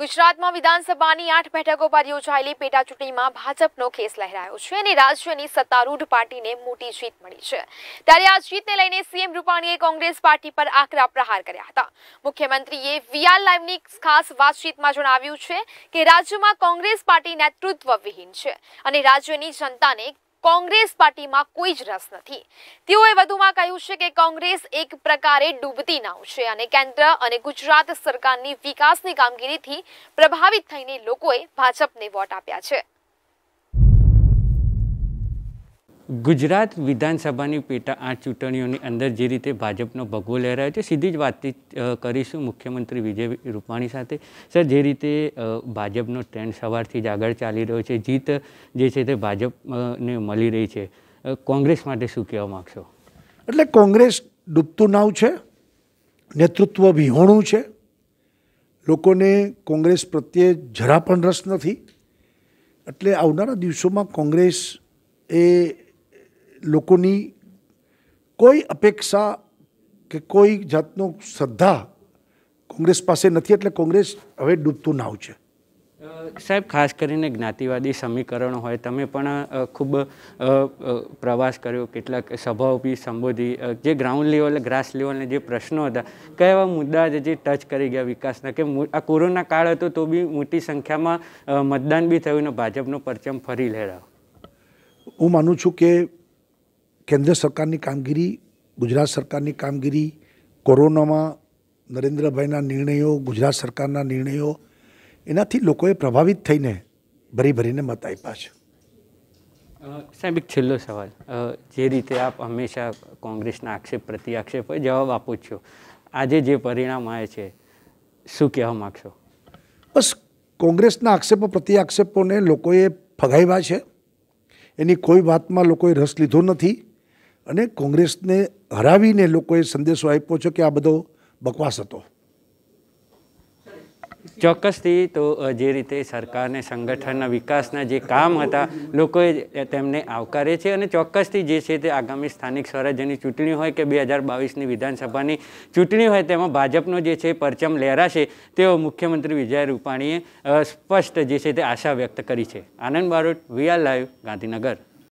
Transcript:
ગુજરાતમાં વિધાનસભાની આઠ બેઠકો પર યોજાયેલી પેટાચૂંટણીમાં ભાજપનો કેસ લહેરાયો છે અને રાજ્યની સત્તારૂઢ પાર્ટીને મોટી જીત મળી છે ત્યારે આ જીતને લઈને સીએમ રૂપાણીએ કોંગ્રેસ પાર્ટી પર આકરા પ્રહાર કર્યા હતા મુખ્યમંત્રીએ વીઆર લાઈવની ખાસ વાતચીતમાં જણાવ્યું છે કે રાજ્યમાં કોંગ્રેસ પાર્ટી નેતૃત્વ વિહીન છે અને રાજ્યની જનતાને કોંગ્રેસ પાર્ટીમાં કોઈ જ રસ નથી તેઓએ વધુમાં કહ્યું છે કે કોંગ્રેસ એક પ્રકારે ડૂબતી નાવ છે અને કેન્દ્ર અને ગુજરાત સરકારની વિકાસની કામગીરીથી પ્રભાવિત થઈને લોકોએ ભાજપને વોટ આપ્યા છે ગુજરાત વિધાનસભાની પેટા આઠ ચૂંટણીઓની અંદર જે રીતે ભાજપનો ભગવો લઈ રહ્યો છે સીધી જ વાતચીત કરીશું મુખ્યમંત્રી વિજય રૂપાણી સાથે સર જે રીતે ભાજપનો ટ્રેન્ડ સવારથી જ આગળ ચાલી રહ્યો છે જીત જે છે તે ભાજપને મળી રહી છે કોંગ્રેસ માટે શું કહેવા માગશો એટલે કોંગ્રેસ ડૂબતું નાવ છે નેતૃત્વ વિહોણું છે લોકોને કોંગ્રેસ પ્રત્યે જરા પણ રસ નથી એટલે આવનારા દિવસોમાં કોંગ્રેસ એ લોકોની કોઈ અપેક્ષા કે કોઈ જાતનો શ્રદ્ધા કોંગ્રેસ પાસે નથી એટલે કોંગ્રેસ હવે ડૂબતું નાવ છે સાહેબ ખાસ કરીને જ્ઞાતિવાદી સમીકરણો હોય તમે પણ ખૂબ પ્રવાસ કર્યો કેટલાક સભાઓ બી સંબોધી જે ગ્રાઉન્ડ લેવલે ગ્રાસ લેવલને જે પ્રશ્નો હતા કયા એવા મુદ્દા જે ટચ કરી ગયા વિકાસના કે આ કોરોના કાળ હતો તો બી મોટી સંખ્યામાં મતદાન બી થયું ને ભાજપનો પરચમ ફરી લહેરાયો હું માનું છું કે કેન્દ્ર સરકારની કામગીરી ગુજરાત સરકારની કામગીરી કોરોનામાં નરેન્દ્રભાઈના નિર્ણયો ગુજરાત સરકારના નિર્ણયો એનાથી લોકોએ પ્રભાવિત થઈને ભરી ભરીને મત આપ્યા છે સાહેબ એક છેલ્લો સવાલ જે રીતે આપ હંમેશા કોંગ્રેસના આક્ષેપ પ્રતિ આક્ષેપ હોય જવાબ આપો છો આજે જે પરિણામ આવે છે શું કહેવા માગશો બસ કોંગ્રેસના આક્ષેપો પ્રતિ આક્ષેપોને લોકોએ ફગાવ્યા છે એની કોઈ વાતમાં લોકોએ રસ લીધો નથી અને કોંગ્રેસને હરાવીને લોકોએ સંદેશો આપ્યો છે કે આ બધો બકવાસ હતો ચોક્કસથી તો જે રીતે સરકારને સંગઠનના વિકાસના જે કામ હતા લોકોએ તેમને આવકારે છે અને ચોક્કસથી જે છે તે આગામી સ્થાનિક સ્વરાજ્યની ચૂંટણી હોય કે બે હજાર બાવીસની વિધાનસભાની ચૂંટણી હોય તેમાં ભાજપનો જે છે પરચમ લહેરાશે તેઓ મુખ્યમંત્રી વિજય રૂપાણીએ સ્પષ્ટ જે છે તે આશા વ્યક્ત કરી છે આનંદ બારોટ વીઆર લાઈવ ગાંધીનગર